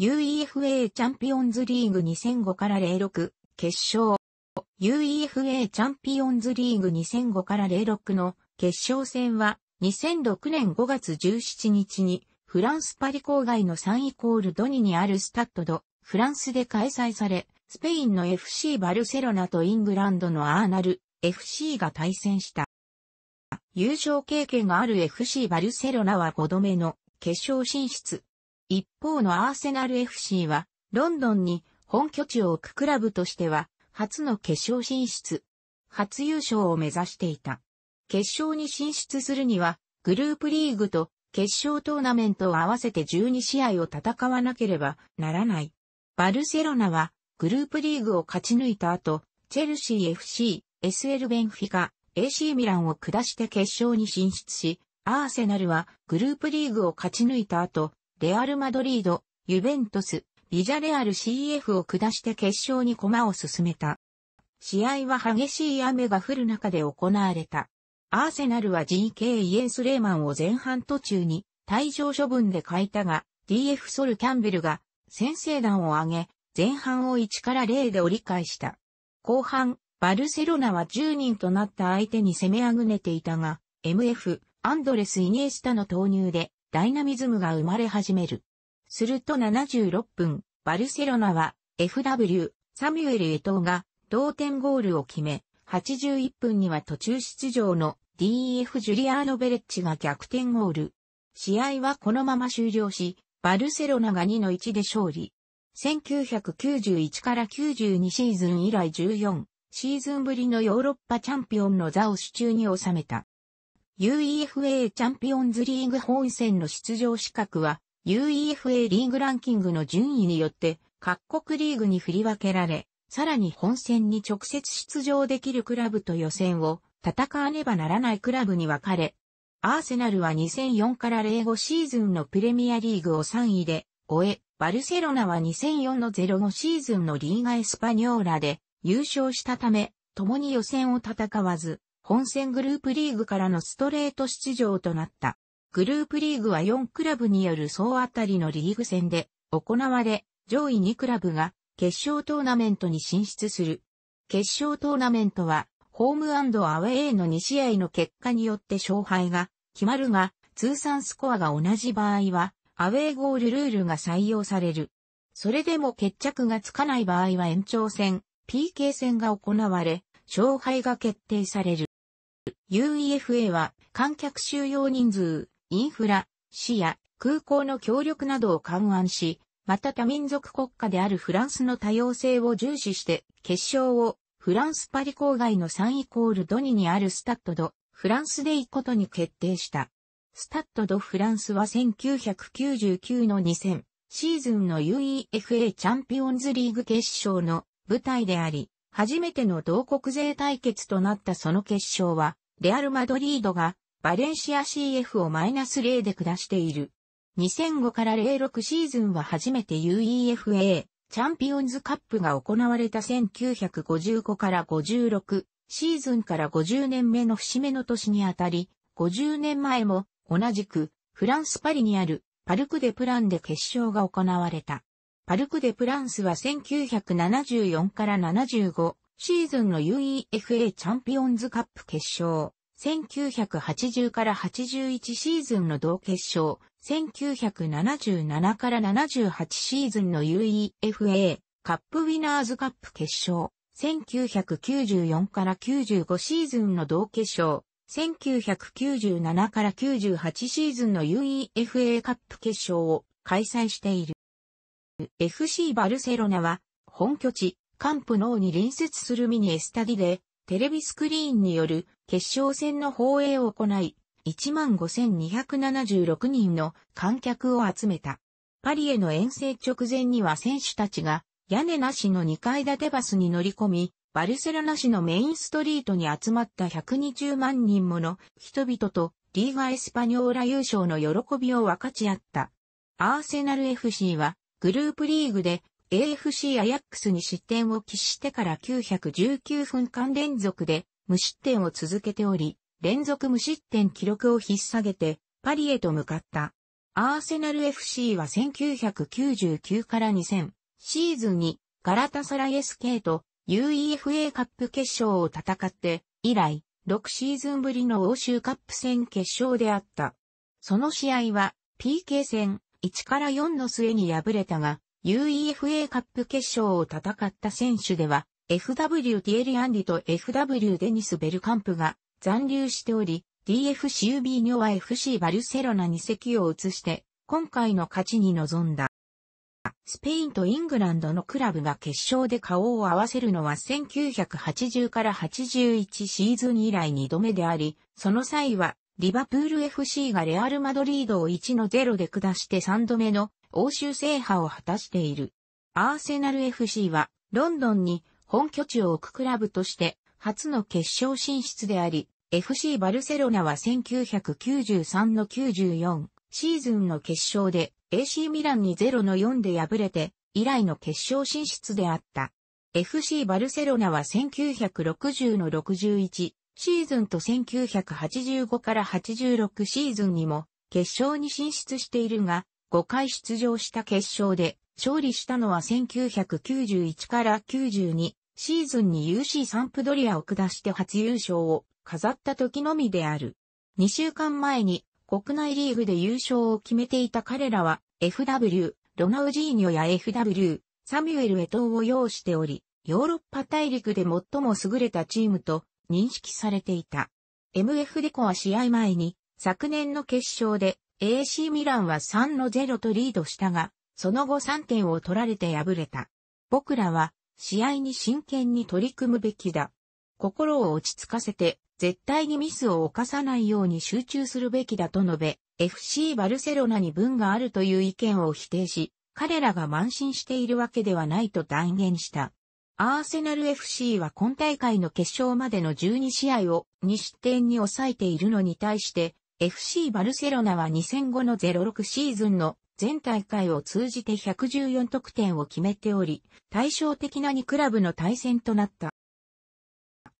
UEFA チャンピオンズリーグ2005から06決勝 UEFA チャンピオンズリーグ2005から06の決勝戦は2006年5月17日にフランスパリ郊外のサンイコールドニにあるスタッドド、フランスで開催され、スペインの FC バルセロナとイングランドのアーナル FC が対戦した。優勝経験がある FC バルセロナは5度目の決勝進出。一方のアーセナル FC は、ロンドンに本拠地を置くクラブとしては、初の決勝進出。初優勝を目指していた。決勝に進出するには、グループリーグと決勝トーナメントを合わせて12試合を戦わなければならない。バルセロナは、グループリーグを勝ち抜いた後、チェルシー FC、SL ベンフィカ、AC ミランを下して決勝に進出し、アーセナルはグループリーグを勝ち抜いた後、レアル・マドリード、ユベントス、ビジャレアル CF を下して決勝に駒を進めた。試合は激しい雨が降る中で行われた。アーセナルは GK イエンス・レーマンを前半途中に退場処分で変えたが、DF ソル・キャンベルが先制弾を上げ、前半を1から0で折り返した。後半、バルセロナは10人となった相手に攻めあぐねていたが、MF、アンドレス・イニエスタの投入で、ダイナミズムが生まれ始める。すると76分、バルセロナは FW、サミュエル・エトーが同点ゴールを決め、81分には途中出場の DEF ジュリアーノ・ベレッチが逆転ゴール。試合はこのまま終了し、バルセロナが2の1で勝利。1991から92シーズン以来14シーズンぶりのヨーロッパチャンピオンの座を手中に収めた。UEFA チャンピオンズリーグ本戦の出場資格は UEFA リーグランキングの順位によって各国リーグに振り分けられ、さらに本戦に直接出場できるクラブと予選を戦わねばならないクラブに分かれ、アーセナルは2004から05シーズンのプレミアリーグを3位で終え、バルセロナは2004の05シーズンのリーガエスパニョーラで優勝したため、共に予選を戦わず、本戦グループリーグからのストレート出場となった。グループリーグは4クラブによる総当たりのリーグ戦で行われ、上位2クラブが決勝トーナメントに進出する。決勝トーナメントは、ホームアウェイの2試合の結果によって勝敗が決まるが、通算スコアが同じ場合は、アウェーゴールルールが採用される。それでも決着がつかない場合は延長戦、PK 戦が行われ、勝敗が決定される。UEFA は観客収容人数、インフラ、市や空港の協力などを勘案し、また多民族国家であるフランスの多様性を重視して、決勝をフランスパリ郊外の3イコールドニにあるスタッドド、フランスで行くことに決定した。スタッドドフランスは1999の2000シーズンの UEFA チャンピオンズリーグ決勝の舞台であり、初めての同国勢対決となったその決勝は、レアル・マドリードがバレンシア CF をマイナス0で下している。2005から06シーズンは初めて UEFA チャンピオンズカップが行われた1955から56シーズンから50年目の節目の年にあたり、50年前も同じくフランスパリにあるパルク・デ・プランで決勝が行われた。パルク・デ・プランスは1974から75シーズンの UEFA チャンピオンズカップ決勝、1980から81シーズンの同決勝、1977から78シーズンの UEFA カップウィナーズカップ決勝、1994から95シーズンの同決勝、1997から98シーズンの UEFA カップ決勝を開催している。FC バルセロナは本拠地カンプノーに隣接するミニエスタディで、テレビスクリーンによる決勝戦の放映を行い、15,276人の観客を集めた。パリへの遠征直前には選手たちが屋根なしの2階建てバスに乗り込み、バルセロナ市のメインストリートに集まった120万人もの人々とリーガエスパニョーラ優勝の喜びを分かち合った。アーセナル FC はグループリーグで AFC アヤックスに失点を喫してから919分間連続で無失点を続けており、連続無失点記録を引っ提げてパリへと向かった。アーセナル FC は1999から2000シーズンにガラタサラ SK と UEFA カップ決勝を戦って以来6シーズンぶりの欧州カップ戦決勝であった。その試合は PK 戦1から4の末に敗れたが UEFA カップ決勝を戦った選手では、FW ティエリアンリと FW デニス・ベルカンプが残留しており、DFCUB には FC バルセロナに席を移して、今回の勝ちに臨んだ。スペインとイングランドのクラブが決勝で顔を合わせるのは1980から81シーズン以来2度目であり、その際はリバプール FC がレアル・マドリードを1の0で下して3度目の欧州制覇を果たしている。アーセナル FC は、ロンドンに本拠地を置くクラブとして、初の決勝進出であり、FC バルセロナは1993の94シーズンの決勝で AC ミランに0の4で敗れて以来の決勝進出であった。FC バルセロナは1960の61シーズンと1985から86シーズンにも決勝に進出しているが、5回出場した決勝で、勝利したのは1991から92シーズンに UC サンプドリアを下して初優勝を飾った時のみである。2週間前に国内リーグで優勝を決めていた彼らは FW、ロナウジーニョや FW、サミュエル・エトーを要しており、ヨーロッパ大陸で最も優れたチームと認識されていた。MF デコは試合前に昨年の決勝で AC ミランは3-0とリードしたが、その後3点を取られて敗れた。僕らは試合に真剣に取り組むべきだ。心を落ち着かせて、絶対にミスを犯さないように集中するべきだと述べ、FC バルセロナに分があるという意見を否定し、彼らが慢心しているわけではないと断言した。アーセナル FC は今大会の決勝までの12試合を2失点に抑えているのに対して、FC バルセロナは2005の06シーズンの全大会を通じて114得点を決めており、対照的な2クラブの対戦となった。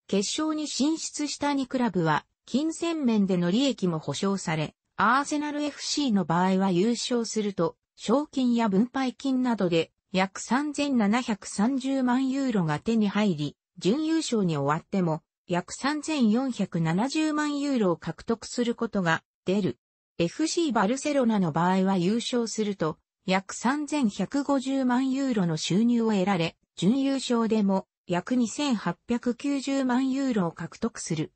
決勝に進出した2クラブは、金銭面での利益も保証され、アーセナル FC の場合は優勝すると、賞金や分配金などで約3730万ユーロが手に入り、準優勝に終わっても、約3470万ユーロを獲得することが出る。FC バルセロナの場合は優勝すると、約3150万ユーロの収入を得られ、準優勝でも約2890万ユーロを獲得する。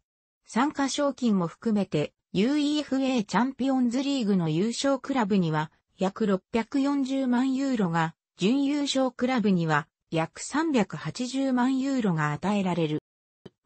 参加賞金も含めて UEFA チャンピオンズリーグの優勝クラブには約640万ユーロが、準優勝クラブには約380万ユーロが与えられる。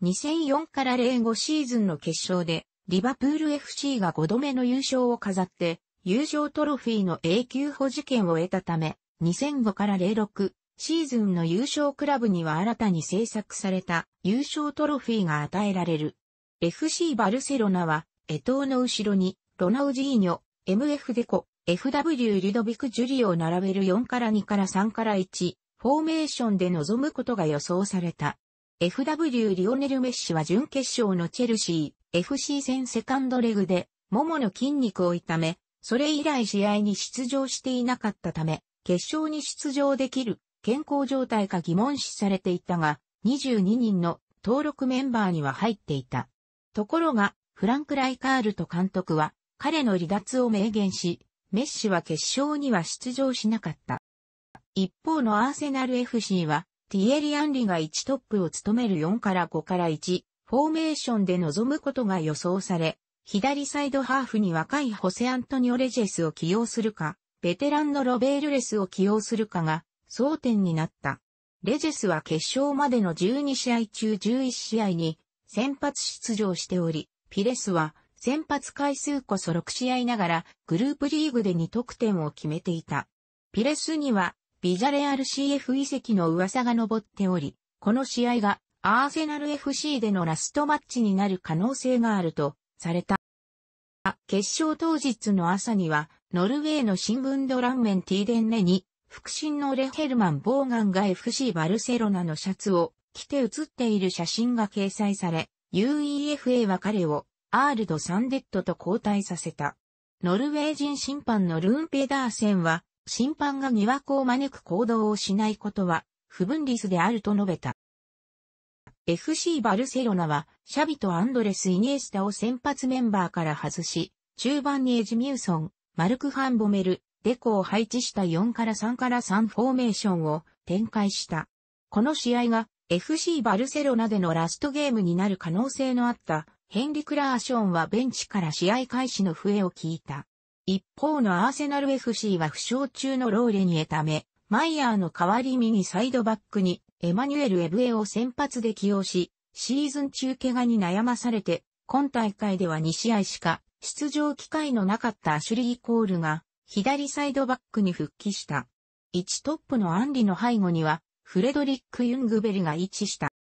2004から05シーズンの決勝で、リバプール FC が5度目の優勝を飾って、優勝トロフィーの永久保持権を得たため、2005から06シーズンの優勝クラブには新たに制作された優勝トロフィーが与えられる。FC バルセロナは、江藤の後ろに、ロナウジーニョ、MF デコ、FW リドビク・ジュリオを並べる4から2から3から1、フォーメーションで臨むことが予想された。FW リオネル・メッシは準決勝のチェルシー FC 戦セカンドレグで、ももの筋肉を痛め、それ以来試合に出場していなかったため、決勝に出場できる健康状態か疑問視されていたが、22人の登録メンバーには入っていた。ところが、フランク・ライカールと監督は、彼の離脱を明言し、メッシは決勝には出場しなかった。一方のアーセナル FC は、ティエリ・アンリが1トップを務める4から5から1、フォーメーションで臨むことが予想され、左サイドハーフに若いホセ・アントニオ・レジェスを起用するか、ベテランのロベールレスを起用するかが争点になった。レジェスは決勝までの12試合中11試合に先発出場しており、ピレスは先発回数こそ6試合ながらグループリーグで2得点を決めていた。ピレスにはビジャレアル CF 遺跡の噂が上っており、この試合がアーセナル FC でのラストマッチになる可能性があるとされた。決勝当日の朝には、ノルウェーの新聞ドランメンティーデンネに、腹心のレヘルマン・ボーガンが FC バルセロナのシャツを着て写っている写真が掲載され、UEFA は彼をアールド・サンデッドと交代させた。ノルウェー人審判のルーン・ペダーセンは審判が疑惑を招く行動をしないことは、不分立であると述べた。FC バルセロナは、シャビとアンドレス・イニエスタを先発メンバーから外し、中盤にエジミューソン、マルク・ファンボメル、デコを配置した4から3から3フォーメーションを展開した。この試合が FC バルセロナでのラストゲームになる可能性のあったヘンリ・クラーションはベンチから試合開始の笛を聞いた。一方のアーセナル FC は負傷中のローレに得ため、マイヤーの代わり右サイドバックにエマニュエル・エブエを先発で起用し、シーズン中怪我に悩まされて、今大会では2試合しか出場機会のなかったアシュリー・コールが左サイドバックに復帰した。1トップのアンリの背後にはフレドリック・ユングベルが位置した。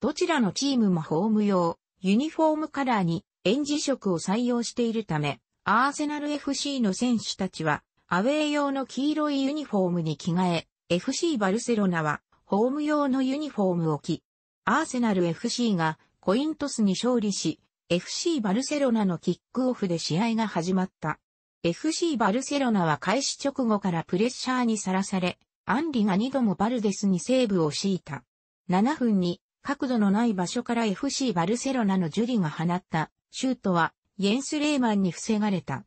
どちらのチームもホーム用、ユニフォームカラーにエンジ色を採用しているため、アーセナル FC の選手たちは、アウェー用の黄色いユニフォームに着替え、FC バルセロナは、ホーム用のユニフォームを着、アーセナル FC がコイントスに勝利し、FC バルセロナのキックオフで試合が始まった。FC バルセロナは開始直後からプレッシャーにさらされ、アンリが2度もバルデスにセーブを敷いた。7分に角度のない場所から FC バルセロナのジュリが放ったシュートはイエンス・レーマンに防がれた。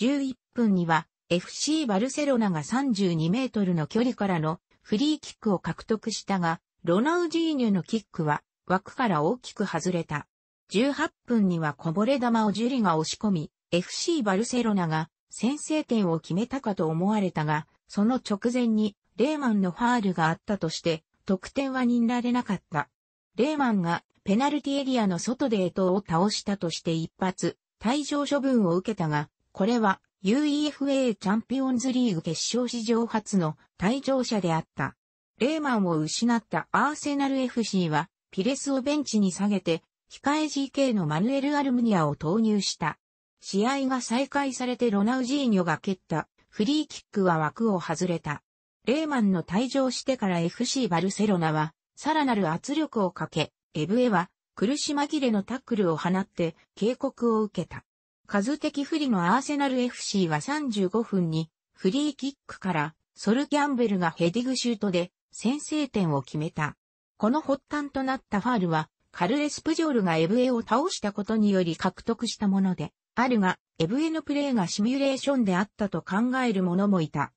11分には FC バルセロナが32メートルの距離からのフリーキックを獲得したが、ロナウジーニュのキックは枠から大きく外れた。18分にはこぼれ球をジュリが押し込み、FC バルセロナが先制点を決めたかと思われたが、その直前にレーマンのファールがあったとして、得点は認られなかった。レーマンがペナルティエリアの外でエトを倒したとして一発、退場処分を受けたが、これは UEFA チャンピオンズリーグ決勝史上初の退場者であった。レーマンを失ったアーセナル FC は、ピレスをベンチに下げて、控え GK のマヌエル・アルムニアを投入した。試合が再開されてロナウジーニョが蹴ったフリーキックは枠を外れた。レーマンの退場してから FC バルセロナは、さらなる圧力をかけ、エブエは苦し紛れのタックルを放って警告を受けた。数的不利のアーセナル FC は35分にフリーキックからソルキャンベルがヘディグシュートで先制点を決めた。この発端となったファールはカルレス・プジョールがエブエを倒したことにより獲得したもので、あるが、エブエのプレーがシミュレーションであったと考える者もいた。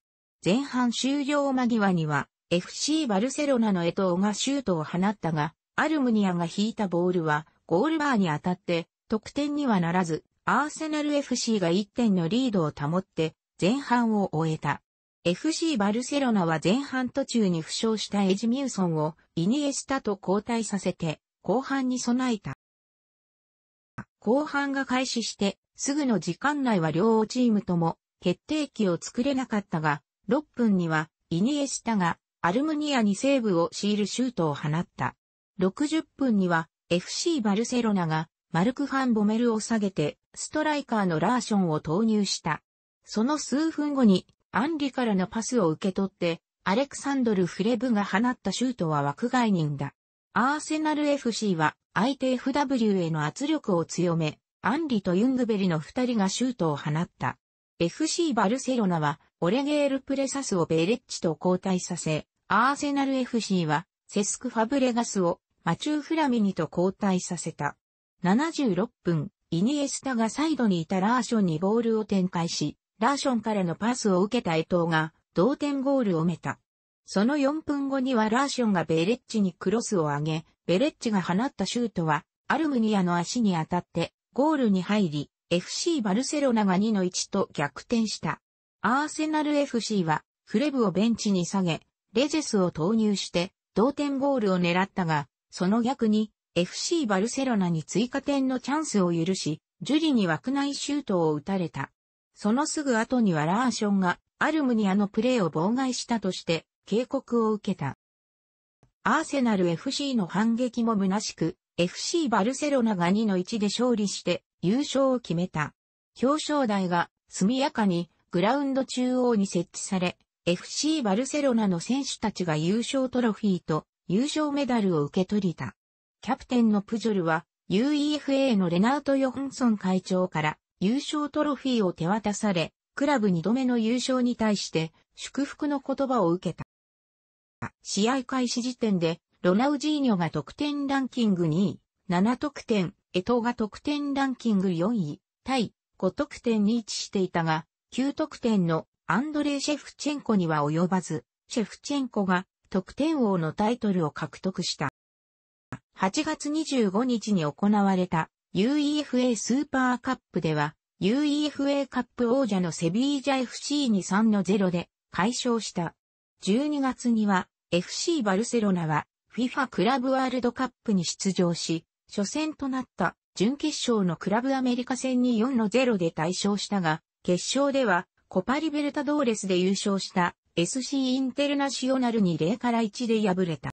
前半終了間際には、FC バルセロナのエトオがシュートを放ったが、アルムニアが引いたボールはゴールバーに当たって得点にはならず、アーセナル FC が1点のリードを保って前半を終えた。FC バルセロナは前半途中に負傷したエジミューソンをイニエスタと交代させて後半に備えた。後半が開始してすぐの時間内は両チームとも決定機を作れなかったが、6分にはイニエスタがアルムニアにセーブを強いるシュートを放った。60分には FC バルセロナがマルク・ファン・ボメルを下げてストライカーのラーションを投入した。その数分後にアンリからのパスを受け取ってアレクサンドル・フレブが放ったシュートは枠外人だ。アーセナル FC は相手 FW への圧力を強め、アンリとユングベリの二人がシュートを放った。FC バルセロナはオレゲール・プレサスをベレッチと交代させ、アーセナル FC はセスク・ファブレガスをマチュー・フラミニと交代させた。76分、イニエスタがサイドにいたラーションにボールを展開し、ラーションからのパスを受けたエトーが同点ゴールを埋めた。その4分後にはラーションがベレッジにクロスを上げ、ベレッジが放ったシュートはアルムニアの足に当たってゴールに入り、FC バルセロナが2の1と逆転した。アーセナル FC はフレブをベンチに下げ、レジェスを投入して同点ゴールを狙ったが、その逆に FC バルセロナに追加点のチャンスを許し、ジュリに枠内シュートを打たれた。そのすぐ後にはラーションがアルムニアのプレーを妨害したとして警告を受けた。アーセナル FC の反撃も虚しく、FC バルセロナが2の1で勝利して優勝を決めた。表彰台が速やかにグラウンド中央に設置され、FC バルセロナの選手たちが優勝トロフィーと優勝メダルを受け取りた。キャプテンのプジョルは UEFA のレナート・ヨホンソン会長から優勝トロフィーを手渡され、クラブ2度目の優勝に対して祝福の言葉を受けた。試合開始時点でロナウジーニョが得点ランキング2位、7得点、エトが得点ランキング4位、タイ5得点に位置していたが、9得点のアンドレイ・シェフチェンコには及ばず、シェフチェンコが得点王のタイトルを獲得した。8月25日に行われた UEFA スーパーカップでは UEFA カップ王者のセビージャ FC に3の0で解消した。12月には FC バルセロナは FIFA クラブワールドカップに出場し、初戦となった準決勝のクラブアメリカ戦に4の0で対勝したが、決勝ではコパリベルタドーレスで優勝した SC インテルナシオナルに0から1で敗れた。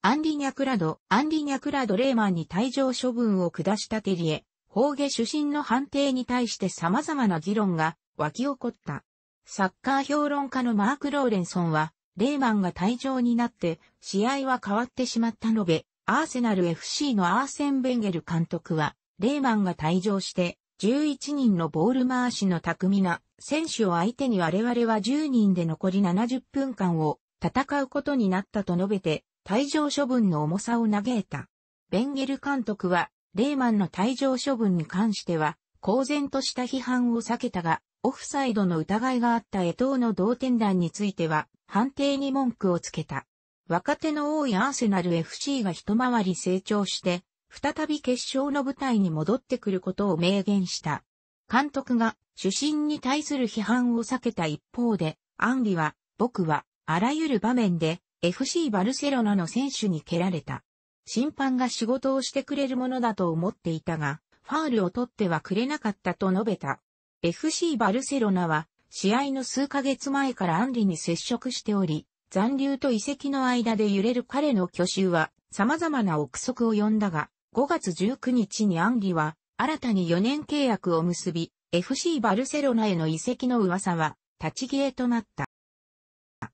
アンリ・ニャクラド、アンリ・ニャクラド・レーマンに退場処分を下したテリエ、法下主審の判定に対して様々な議論が湧き起こった。サッカー評論家のマーク・ローレンソンは、レーマンが退場になって、試合は変わってしまったので、アーセナル FC のアーセン・ベンゲル監督は、レーマンが退場して、11人のボール回しの巧みな選手を相手に我々は10人で残り70分間を戦うことになったと述べて、退場処分の重さを嘆いた。ベンゲル監督は、レーマンの退場処分に関しては、公然とした批判を避けたが、オフサイドの疑いがあった江藤の同点弾については、判定に文句をつけた。若手の多いアーセナル FC が一回り成長して、再び決勝の舞台に戻ってくることを明言した。監督が主審に対する批判を避けた一方で、アンリは、僕は、あらゆる場面で FC バルセロナの選手に蹴られた。審判が仕事をしてくれるものだと思っていたが、ファールを取ってはくれなかったと述べた。FC バルセロナは、試合の数ヶ月前からアンリに接触しており、残留と遺跡の間で揺れる彼の去就は、様々な憶測を呼んだが、5月19日にアンリは、新たに4年契約を結び、FC バルセロナへの移籍の噂は、立ち消えとなった。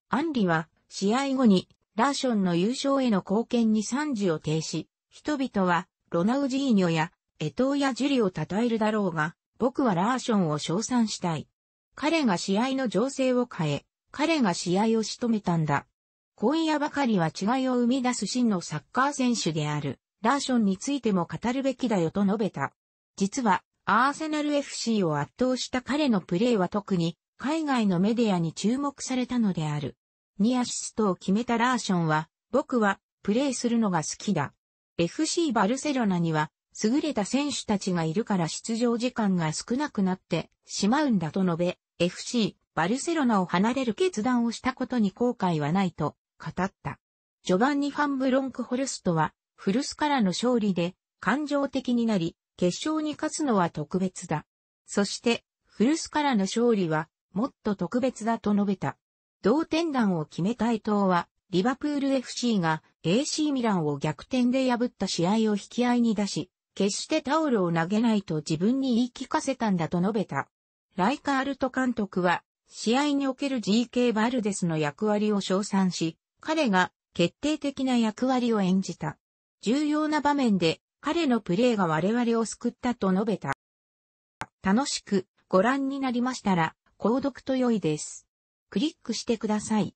アンリは、試合後に、ラーションの優勝への貢献に賛辞を呈し、人々は、ロナウジーニョや、エトーやジュリを称えるだろうが、僕はラーションを称賛したい。彼が試合の情勢を変え、彼が試合を仕留めたんだ。今夜ばかりは違いを生み出す真のサッカー選手である、ラーションについても語るべきだよと述べた。実は、アーセナル FC を圧倒した彼のプレーは特に、海外のメディアに注目されたのである。2アシストを決めたラーションは、僕は、プレーするのが好きだ。FC バルセロナには、優れた選手たちがいるから出場時間が少なくなってしまうんだと述べ、FC バルセロナを離れる決断をしたことに後悔はないと語った。序盤にファン・ブロンク・ホルストは、古巣からの勝利で感情的になり、決勝に勝つのは特別だ。そして、古巣からの勝利は、もっと特別だと述べた。同点弾を決めた伊藤は、リバプール FC が AC ミランを逆転で破った試合を引き合いに出し、決してタオルを投げないと自分に言い聞かせたんだと述べた。ライカールト監督は、試合における GK バルデスの役割を称賛し、彼が決定的な役割を演じた。重要な場面で彼のプレーが我々を救ったと述べた。楽しくご覧になりましたら、購読と良いです。クリックしてください。